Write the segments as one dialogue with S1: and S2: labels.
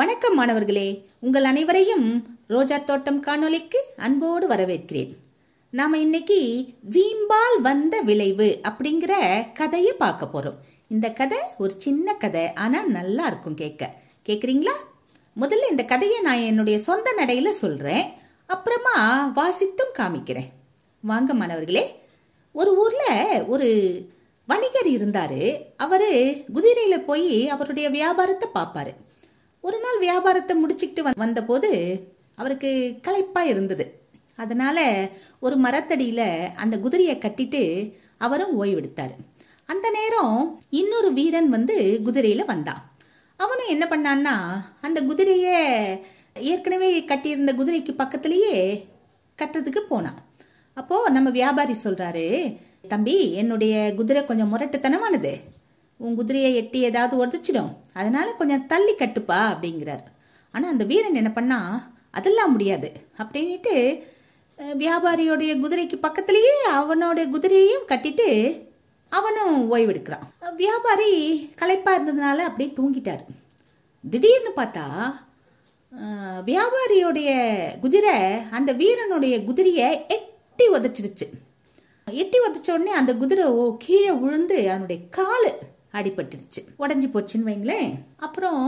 S1: வணக்கம் மாணவர்களே உங்கள் அனைவரையும் ரோஜா தோட்டம் காணொலிக்கு அன்போடு வரவேற்கிறேன் நாம இன்னைக்கு வீம்பால் வந்த விளைவு அப்படிங்கிற கதையை பார்க்க போறோம் இந்த கதை ஒரு சின்ன கதை ஆனா நல்லா இருக்கும் கேட்க கேக்குறீங்களா முதல்ல இந்த கதையை நான் என்னுடைய சொந்த நடையில சொல்றேன் அப்புறமா வாசித்தும் காமிக்கிறேன் வாங்க மாணவர்களே ஒரு ஊர்ல ஒரு வணிகர் இருந்தாரு அவரு குதிரையில போய் அவருடைய வியாபாரத்தை பார்ப்பாரு ஒரு நாள் வியாபாரத்தை முடிச்சுக்கிட்டு வந்தபோது அவருக்கு களைப்பாக இருந்தது அதனால் ஒரு மரத்தடியில் அந்த குதிரையை கட்டிட்டு அவரும் ஓய்வெடுத்தார் அந்த நேரம் இன்னொரு வீரன் வந்து குதிரையில் வந்தான் அவனும் என்ன பண்ணான்னா அந்த குதிரையை ஏற்கனவே கட்டியிருந்த குதிரைக்கு பக்கத்திலேயே கட்டுறதுக்கு போனான் அப்போது நம்ம வியாபாரி சொல்கிறாரு தம்பி என்னுடைய குதிரை கொஞ்சம் முரட்டுத்தனமானது உன் குதிரையை எட்டி ஏதாவது உடச்சிடும் அதனால கொஞ்சம் தள்ளி கட்டுப்பா அப்படிங்கிறார் ஆனால் அந்த வீரன் என்ன பண்ணா அதெல்லாம் முடியாது அப்படின்ட்டு வியாபாரியோடைய குதிரைக்கு பக்கத்துலேயே அவனுடைய குதிரையையும் கட்டிட்டு அவனும் ஓய்வெடுக்கிறான் வியாபாரி களைப்பாக இருந்ததுனால அப்படியே தூங்கிட்டார் திடீர்னு பார்த்தா வியாபாரியோடைய குதிரை அந்த வீரனுடைய குதிரையை எட்டி உதச்சிருச்சு எட்டி உதச்ச உடனே அந்த குதிரை கீழே விழுந்து அதனுடைய காலு அடிபட்டுருச்சு உடஞ்சி போச்சுன்னு வைங்களேன் அப்புறம்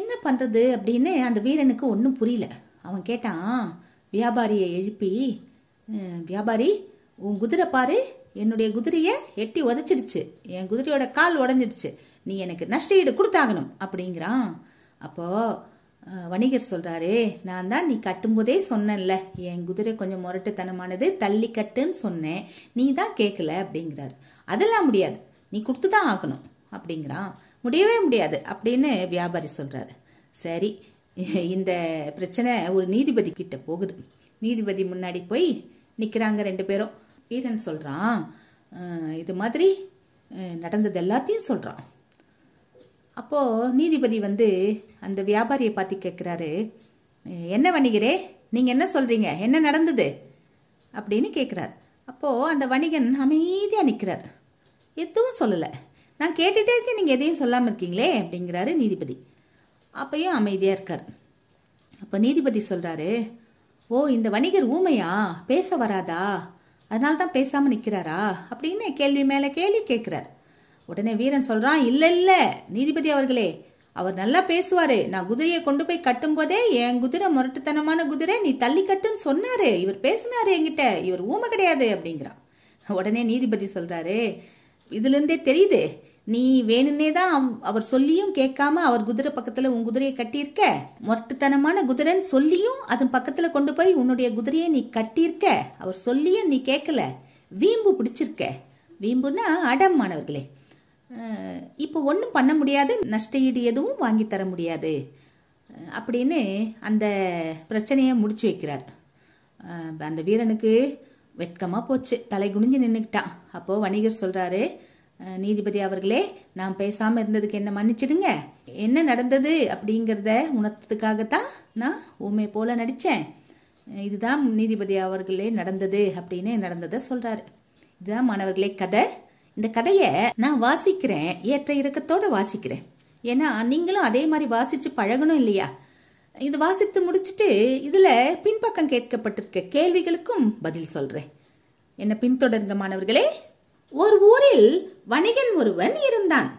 S1: என்ன பண்ணுறது அப்படின்னு அந்த வீரனுக்கு ஒன்றும் புரியல அவன் கேட்டான் வியாபாரியை எழுப்பி வியாபாரி உன் குதிரை பாரு என்னுடைய குதிரையை எட்டி உதச்சிடுச்சு என் குதிரையோட கால் உடஞ்சிடுச்சு நீ எனக்கு நஷ்டஈடு கொடுத்தாகணும் அப்படிங்கிறான் அப்போ வணிகர் சொல்கிறாரு நான் தான் நீ கட்டும்போதே சொன்னேன்ல என் குதிரை கொஞ்சம் முரட்டுத்தனமானது தள்ளி கட்டுன்னு சொன்னேன் நீ தான் கேட்கல அப்படிங்கிறாரு அதெல்லாம் முடியாது நீ கொடுத்து தான் ஆகணும் அப்படிங்கிறான் முடியவே முடியாது அப்படின்னு வியாபாரி சொல்கிறாரு சரி இந்த பிரச்சனை ஒரு நீதிபதி கிட்ட போகுது நீதிபதி முன்னாடி போய் நிற்கிறாங்க ரெண்டு பேரும் வீரன் சொல்கிறான் இது மாதிரி நடந்தது எல்லாத்தையும் சொல்கிறான் அப்போது நீதிபதி வந்து அந்த வியாபாரியை பார்த்து கேட்குறாரு என்ன வணிகரே நீங்கள் என்ன சொல்கிறீங்க என்ன நடந்தது அப்படின்னு கேட்குறாரு அப்போது அந்த வணிகன் அமைதியாக நிற்கிறார் எதுவும் சொல்லலை நான் கேட்டுட்டே இருக்கேன் நீங்கள் எதையும் சொல்லாமல் இருக்கீங்களே அப்படிங்கிறாரு நீதிபதி அப்பையும் அமைதியாக இருக்கார் அப்போ நீதிபதி சொல்கிறாரு ஓ இந்த வணிகர் ஊமையா பேச வராதா அதனால தான் பேசாமல் நிற்கிறாரா அப்படின்னு கேள்வி மேலே கேள்வி கேட்குறார் உடனே வீரன் சொல்கிறான் இல்லை இல்லை நீதிபதி அவர்களே அவர் நல்லா பேசுவார் நான் குதிரையை கொண்டு போய் கட்டும்போதே என் குதிரை முரட்டுத்தனமான குதிரை நீ தள்ளி கட்டுன்னு சொன்னார் இவர் பேசினார் என்கிட்ட இவர் ஊமை கிடையாது அப்படிங்கிறான் உடனே நீதிபதி சொல்கிறாரு இதுலேருந்தே தெரியுது நீ வேணும்னே தான் அவர் சொல்லியும் கேட்காம அவர் குதிரை பக்கத்துல உன் குதிரையை கட்டியிருக்க மொட்டுத்தனமான குதிரைன்னு சொல்லியும் அதன் பக்கத்துல கொண்டு போய் உன்னுடைய குதிரையை நீ கட்டியிருக்க அவர் சொல்லியும் நீ கேட்கல வீம்பு பிடிச்சிருக்க வீம்புன்னா அடம் மாணவர்களே இப்போ ஒன்றும் பண்ண முடியாது நஷ்ட ஈடு எதுவும் வாங்கி தர முடியாது அப்படின்னு அந்த பிரச்சனையை முடிச்சு வைக்கிறார் அந்த வீரனுக்கு வெட்கமாக போச்சு தலை குனிஞ்சு நின்றுக்கிட்டான் அப்போது வணிகர் சொல்கிறாரு நீதிபதி அவர்களே நான் பேசாமல் இருந்ததுக்கு என்ன மன்னிச்சிடுங்க என்ன நடந்தது அப்படிங்கிறத உணர்த்ததுக்காகத்தான் நான் ஊமை போல நடித்தேன் இதுதான் நீதிபதி அவர்களே நடந்தது அப்படின்னு நடந்ததை சொல்கிறாரு இதுதான் மாணவர்களே கதை இந்த கதையை நான் வாசிக்கிறேன் ஏற்ற இறக்கத்தோடு வாசிக்கிறேன் ஏன்னா நீங்களும் அதே மாதிரி வாசித்து பழகணும் இல்லையா இது வாசித்து முடிச்சுட்டு இதில் பின்பக்கம் கேட்கப்பட்டிருக்க கேள்விகளுக்கும் பதில் சொல்கிறேன் என்ன பின்தொடருங்க மாணவர்களே ஒரு ஊரில் வணிகன் ஒருவன் இருந்தான்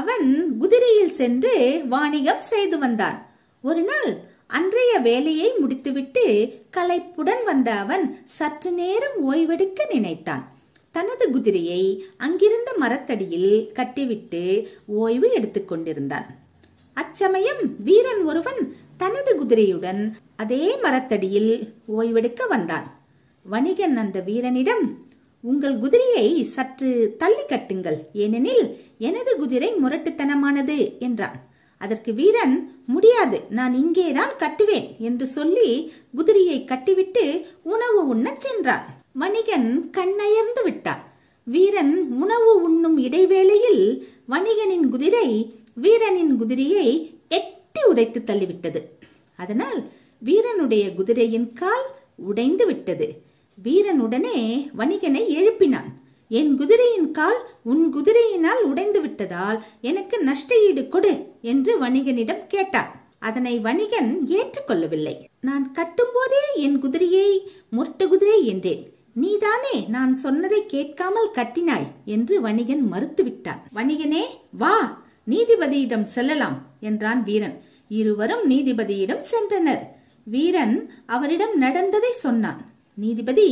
S1: அவன் குதிரையில் சென்று வாணிகம் செய்து வந்தான் ஒரு நாள் அன்றைய வேலையை முடித்துவிட்டு களைப்புடன் வந்த அவன் சற்று நேரம் ஓய்வெடுக்க நினைத்தான் தனது குதிரையை அங்கிருந்த மரத்தடியில் கட்டிவிட்டு ஓய்வு எடுத்துக்கொண்டிருந்தான் அச்சமயம் வீரன் ஒருவன் தனது குதிரையுடன் அதே மரத்தடியில் ஓய்வெடுக்க வந்தான் வணிகன் அந்த வீரனிடம் உங்கள் குதிரையை சற்று தள்ளி கட்டுங்கள் ஏனெனில் எனது குதிரை முரட்டுத்தனமானது என்றான் அதற்கு வீரன் முடியாது நான் இங்கேதான் கட்டுவேன் என்று சொல்லி குதிரையை கட்டிவிட்டு உணவு உண்ணச் சென்றான் வணிகன் கண்ணயர்ந்து விட்டான் வீரன் உணவு உண்ணும் இடைவேளையில் வணிகனின் குதிரை வீரனின் குதிரையை உதைத்து தள்ளிவிட்டது அதனால் வீரனுடைய குதிரையின் கால் உடைந்து விட்டது வீரன் உடனே வணிகனை எழுப்பினான் என் குதிரையின் கால் உன் குதிரையினால் உடைந்து விட்டதால் எனக்கு நஷ்டஈடு கொடு என்று வணிகனிடம் கேட்டான் அதனை வணிகன் ஏற்றுக்கொள்ளவில்லை நான் கட்டும்போதே என் குதிரையை முரட்டு குதிரை என்றேன் நீதானே நான் சொன்னதை கேட்காமல் கட்டினாய் என்று வணிகன் மறுத்துவிட்டான் வணிகனே வா நீதிபதியிடம் செல்லலாம் என்றான் வீரன் இருவரும் நீதிபதியிடம் சென்றனர் வீரன் அவரிடம் நடந்ததை சொன்னான் நீதிபதி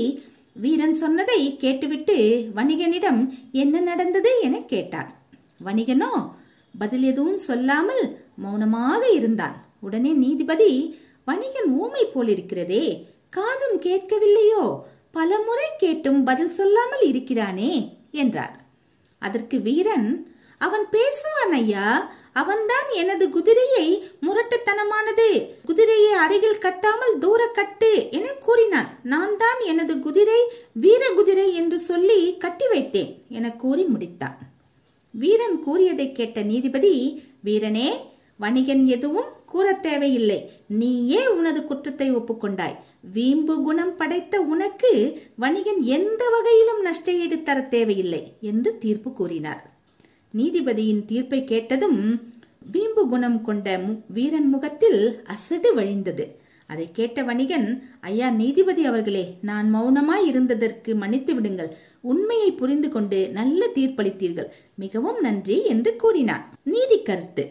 S1: வீரன் சொன்னதை கேட்டுவிட்டு வணிகனிடம் என்ன நடந்தது என கேட்டார் வணிகனோ பதில் எதுவும் சொல்லாமல் மௌனமாக இருந்தான் உடனே நீதிபதி வணிகன் ஊமை போலிருக்கிறதே காதும் கேட்கவில்லையோ பல முறை கேட்டும் பதில் சொல்லாமல் இருக்கிறானே என்றார் அதற்கு வீரன் அவன் பேசுவான் ஐயா அவன்தான் எனது குதிரையை முரட்டுத்தனமானது குதிரையை அருகில் கட்டாமல் தூர கட்டு என கூறினான் நான் தான் எனது குதிரை வீர குதிரை என்று சொல்லி கட்டி வைத்தேன் என கூறி முடித்தான் வீரன் கூறியதை கேட்ட நீதிபதி வீரனே வணிகன் எதுவும் கூற தேவையில்லை நீயே உனது குற்றத்தை ஒப்புக்கொண்டாய் வீம்பு குணம் படைத்த உனக்கு வணிகன் எந்த வகையிலும் நஷ்டஈடு தர தேவையில்லை என்று தீர்ப்பு கூறினார் நீதிபதியின் தீர்ப்பை கேட்டதும் வீம்பு குணம் கொண்ட வீரன் முகத்தில் அசடு வழிந்தது அதை கேட்ட வணிகன் ஐயா நீதிபதி அவர்களே நான் மௌனமாய் இருந்ததற்கு மன்னித்து விடுங்கள் உண்மையை புரிந்து கொண்டு நல்ல தீர்ப்பளித்தீர்கள் மிகவும் நன்றி என்று கூறினார் நீதி கருத்து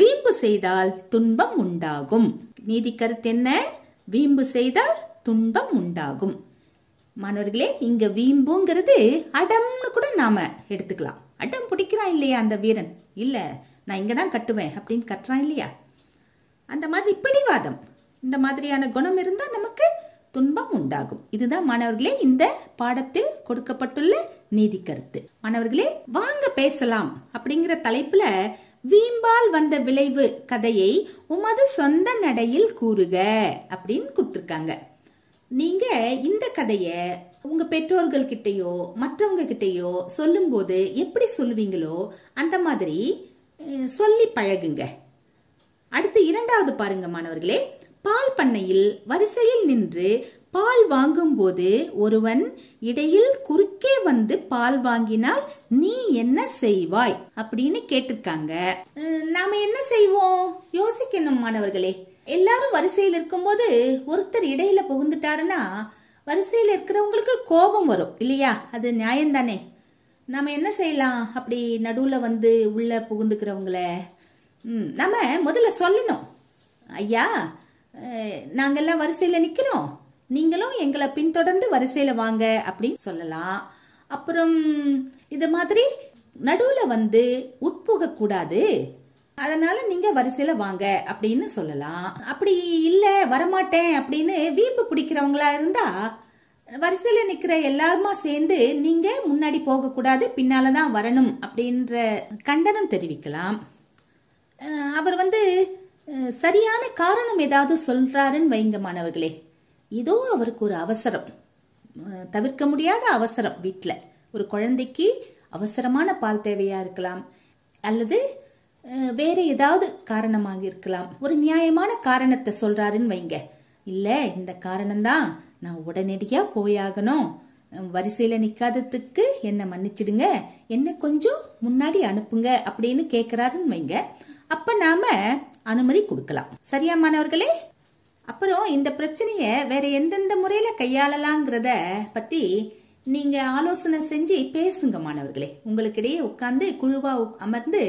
S1: வீம்பு செய்தால் துன்பம் உண்டாகும் நீதி கருத்து என்ன வீம்பு செய்தால் துன்பம் உண்டாகும் மாணவர்களே இங்க வீம்புங்கிறது அடம்னு கூட நாம எடுத்துக்கலாம் அடம் பிடிக்கிறான் இல்லையா அந்த வீரன் இல்லை நான் இங்கே தான் கட்டுவேன் அப்படின்னு கட்டுறான் இல்லையா அந்த மாதிரி பிடிவாதம் இந்த மாதிரியான குணம் இருந்தால் நமக்கு துன்பம் உண்டாகும் இதுதான் மாணவர்களே இந்த பாடத்தில் கொடுக்கப்பட்டுள்ள நீதி கருத்து மாணவர்களே வாங்க பேசலாம் அப்படிங்கிற தலைப்புல வீம்பால் வந்த விளைவு கதையை உமது சொந்த நடையில் கூறுக அப்படின்னு கொடுத்துருக்காங்க நீங்க இந்த கதைய உங்க பெற்றோர்கள் கிட்டயோ மற்றவங்க சொல்லும் சொல்லும்போது எப்படி சொல்லுவீங்களோ அந்த மாதிரி சொல்லி பழகுங்க அடுத்து இரண்டாவது பாருங்க மாணவர்களே பால் பண்ணையில் வரிசையில் நின்று பால் வாங்கும் போது ஒருவன் இடையில் குறுக்கே வந்து பால் வாங்கினால் நீ என்ன செய்வாய் அப்படின்னு கேட்டிருக்காங்க நாம என்ன செய்வோம் யோசிக்கணும் மாணவர்களே எல்லாரும் வரிசையில் இருக்கும்போது ஒருத்தர் இடையில புகுந்துட்டாருன்னா வரிசையில் இருக்கிறவங்களுக்கு கோபம் வரும் இல்லையா அது நியாயம்தானே நம்ம என்ன செய்யலாம் அப்படி நடுவில் வந்து உள்ளே புகுந்துக்கிறவங்கள நம்ம முதல்ல சொல்லணும் ஐயா நாங்கள்லாம் வரிசையில் நிற்கிறோம் நீங்களும் எங்களை பின்தொடர்ந்து வரிசையில் வாங்க அப்படின்னு சொல்லலாம் அப்புறம் இது மாதிரி நடுவில் வந்து உட்புகக்கூடாது அதனால நீங்க வரிசையில வாங்க அப்படின்னு சொல்லலாம் அப்படி இல்ல வரமாட்டேன் அப்படின்னு வீம்பு பிடிக்கிறவங்களா இருந்தா வரிசையில நிக்கிற எல்லாருமா சேர்ந்து நீங்க முன்னாடி போக கூடாது பின்னாலதான் வரணும் அப்படின்ற கண்டனம் தெரிவிக்கலாம் அவர் வந்து சரியான காரணம் ஏதாவது சொல்றாருன்னு வைங்க மாணவர்களே இதோ அவருக்கு ஒரு அவசரம் தவிர்க்க முடியாத அவசரம் வீட்டில் ஒரு குழந்தைக்கு அவசரமான பால் தேவையா இருக்கலாம் அல்லது வேற ஏதாவது காரணமாக இருக்கலாம் ஒரு நியாயமான காரணத்தை சொல்றாருன்னு வைங்க இல்லை இந்த காரணம்தான் நான் உடனடியாக போயாகணும் வரிசையில் நிக்காததுக்கு என்னை மன்னிச்சிடுங்க என்ன கொஞ்சம் முன்னாடி அனுப்புங்க அப்படின்னு கேட்குறாருன்னு வைங்க அப்போ நாம் அனுமதி கொடுக்கலாம் சரியா மாணவர்களே அப்புறம் இந்த பிரச்சனையை வேற எந்தெந்த முறையில் கையாளலாங்கிறத பற்றி நீங்கள் ஆலோசனை செஞ்சு பேசுங்க மாணவர்களே உங்களுக்கிடையே உட்காந்து குழுவாக அமர்ந்து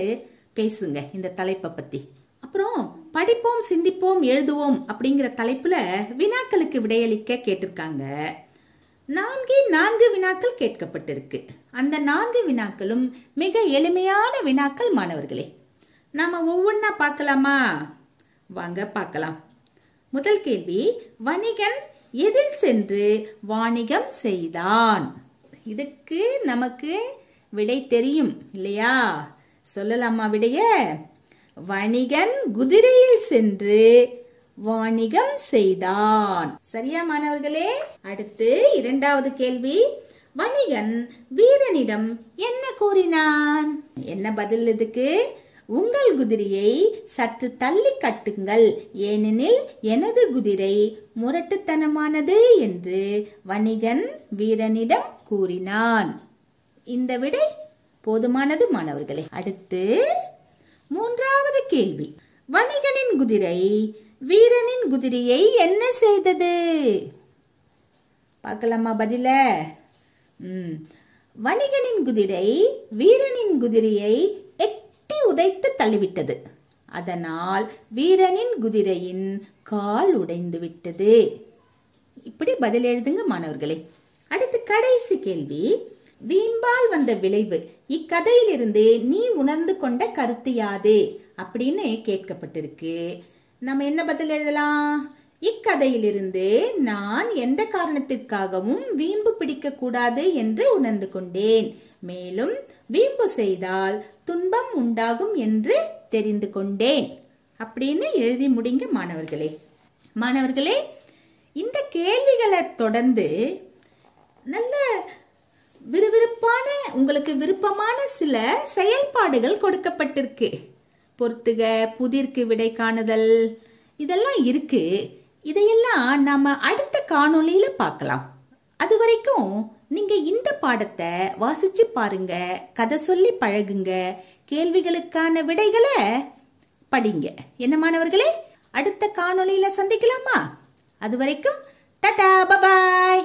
S1: பேசுங்க இந்த தலைப்பை பத்தி அப்புறம் படிப்போம் சிந்திப்போம் எழுதுவோம் அப்படிங்கிற தலைப்புல வினாக்களுக்கு விடையளிக்க கேட்டிருக்காங்க நான்கே நான்கு வினாக்கள் கேட்கப்பட்டிருக்கு அந்த நான்கு வினாக்களும் மிக எளிமையான வினாக்கள் மாணவர்களே நாம ஒவ்வொன்றா பார்க்கலாமா வாங்க பார்க்கலாம் முதல் கேள்வி வணிகன் எதில் சென்று வாணிகம் செய்தான் இதுக்கு நமக்கு விடை தெரியும் இல்லையா சொல்லலாமா விடைய வணிகன் குதிரையில் சென்று வாணிகம் செய்தான் சரியா மாணவர்களே அடுத்து இரண்டாவது கேள்வி வணிகன் வீரனிடம் என்ன கூறினான் என்ன பதில் இதுக்கு உங்கள் குதிரையை சற்று தள்ளி கட்டுங்கள் ஏனெனில் எனது குதிரை முரட்டுத்தனமானது என்று வணிகன் வீரனிடம் கூறினான் இந்த விடை போதுமானது மாணவர்களே அடுத்து மூன்றாவது கேள்வி வணிகனின் குதிரை வீரனின் குதிரையை என்ன செய்தது பார்க்கலாமா பதில வணிகனின் குதிரை வீரனின் குதிரையை எட்டி உதைத்து தள்ளிவிட்டது அதனால் வீரனின் குதிரையின் கால் உடைந்து விட்டது இப்படி பதில் எழுதுங்க மாணவர்களே அடுத்து கடைசி கேள்வி வீம்பால் வந்த விளைவு இக்கதையிலிருந்து நீ உணர்ந்து கொண்ட கருத்து யாது அப்படின்னு கேட்கப்பட்டிருக்கு நம்ம என்ன பதில் எழுதலாம் இக்கதையிலிருந்து நான் எந்த காரணத்திற்காகவும் வீம்பு பிடிக்க கூடாது என்று உணர்ந்து கொண்டேன் மேலும் வீம்பு செய்தால் துன்பம் உண்டாகும் என்று தெரிந்து கொண்டேன் அப்படின்னு எழுதி முடிங்க மாணவர்களே மாணவர்களே இந்த கேள்விகளை தொடர்ந்து நல்ல விறுவிறுப்பான உங்களுக்கு விருப்பமான சில செயல்பாடுகள் கொடுக்கப்பட்டிருக்கு பொறுத்துக புதிர்க்கு விடை காணுதல் இதெல்லாம் இருக்கு இதையெல்லாம் நாம அடுத்த காணொளியில பார்க்கலாம் அது வரைக்கும் நீங்க இந்த பாடத்தை வாசிச்சு பாருங்க கதை சொல்லி பழகுங்க கேள்விகளுக்கான விடைகளை படிங்க என்ன மாணவர்களே அடுத்த காணொளியில சந்திக்கலாமா அது வரைக்கும் டட்டா பபாய்